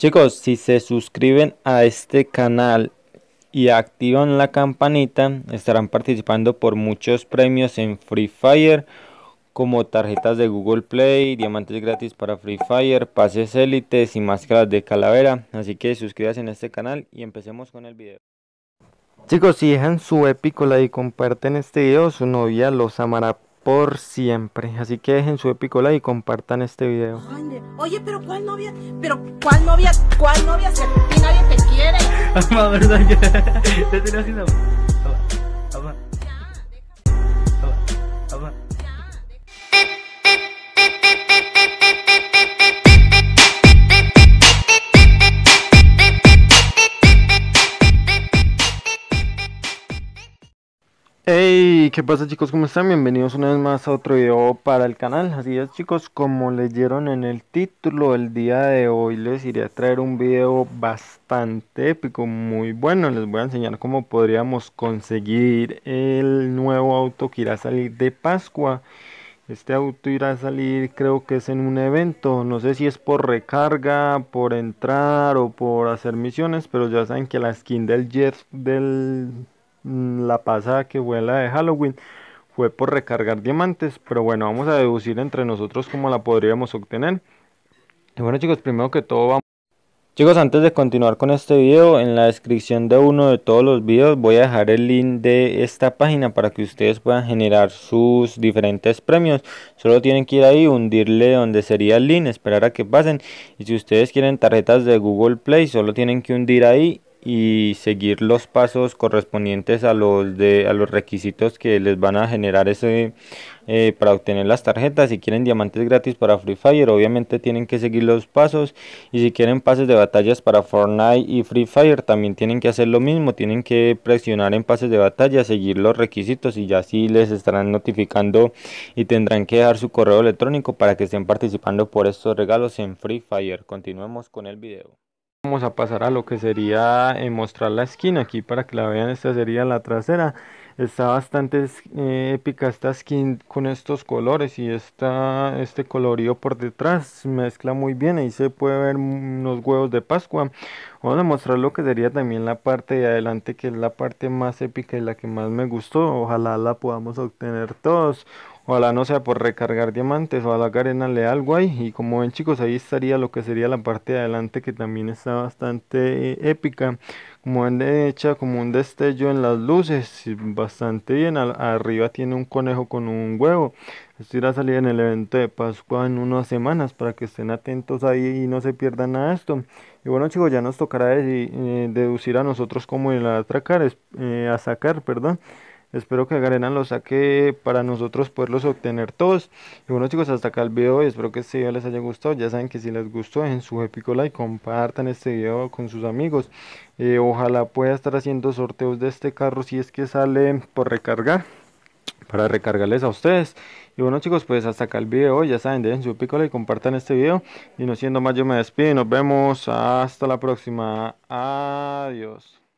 Chicos, si se suscriben a este canal y activan la campanita, estarán participando por muchos premios en Free Fire, como tarjetas de Google Play, diamantes gratis para Free Fire, pases élites y máscaras de calavera. Así que suscríbanse en este canal y empecemos con el video. Chicos, si dejan su épico like y comparten este video, su novia los amará por siempre. Así que dejen su épico like y compartan este video. Oye, pero ¿cuál novia? Pero ¿cuál novia? ¿Cuál novia? Si a ti nadie te quiere. Ah, ¿verdad que? Hey, ¿qué pasa chicos? ¿Cómo están? Bienvenidos una vez más a otro video para el canal. Así es chicos, como leyeron en el título, el día de hoy les iré a traer un video bastante épico, muy bueno. Les voy a enseñar cómo podríamos conseguir el nuevo auto que irá a salir de Pascua. Este auto irá a salir, creo que es en un evento, no sé si es por recarga, por entrar o por hacer misiones, pero ya saben que la skin del Jeff del Mm, la pasada que fue la de Halloween fue por recargar diamantes, pero bueno, vamos a deducir entre nosotros cómo la podríamos obtener. Y bueno chicos, primero que todo vamos... Chicos, antes de continuar con este video, en la descripción de uno de todos los videos voy a dejar el link de esta página para que ustedes puedan generar sus diferentes premios. Solo tienen que ir ahí, hundirle donde sería el link, esperar a que pasen. Y si ustedes quieren tarjetas de Google Play, solo tienen que hundir ahí y seguir los pasos correspondientes a los, de, a los requisitos que les van a generar ese, eh, para obtener las tarjetas. Si quieren diamantes gratis para Free Fire, obviamente tienen que seguir los pasos. Y si quieren pases de batallas para Fortnite y Free Fire, también tienen que hacer lo mismo. Tienen que presionar en pases de batalla, seguir los requisitos y ya así les estarán notificando y tendrán que dejar su correo electrónico para que estén participando por estos regalos en Free Fire. Continuemos con el video. Vamos a pasar a lo que sería eh, mostrar la esquina aquí para que la vean. Esta sería la trasera. Está bastante eh, épica esta skin con estos colores y está este colorido por detrás. Mezcla muy bien. Ahí se puede ver unos huevos de Pascua. Vamos a mostrar lo que sería también la parte de adelante que es la parte más épica y la que más me gustó. Ojalá la podamos obtener todos. Ojalá no sea por recargar diamantes, o la Garena le algo ahí. Y como ven chicos, ahí estaría lo que sería la parte de adelante que también está bastante eh, épica. Como ven hecha como un destello en las luces, bastante bien. arriba tiene un conejo con un huevo. Esto irá a salir en el evento de Pascua en unas semanas para que estén atentos ahí y no se pierdan nada esto. Y bueno chicos, ya nos tocará eh, eh, deducir a nosotros cómo el atracar, eh, a sacar, perdón. Espero que Garena los saque para nosotros poderlos obtener todos. Y bueno chicos, hasta acá el video y espero que este video les haya gustado. Ya saben que si les gustó dejen su épico y compartan este video con sus amigos. Eh, ojalá pueda estar haciendo sorteos de este carro si es que sale por recargar. Para recargarles a ustedes. Y bueno chicos, pues hasta acá el video. Ya saben, dejen su épico y compartan este video. Y no siendo más yo me despido y nos vemos hasta la próxima. Adiós.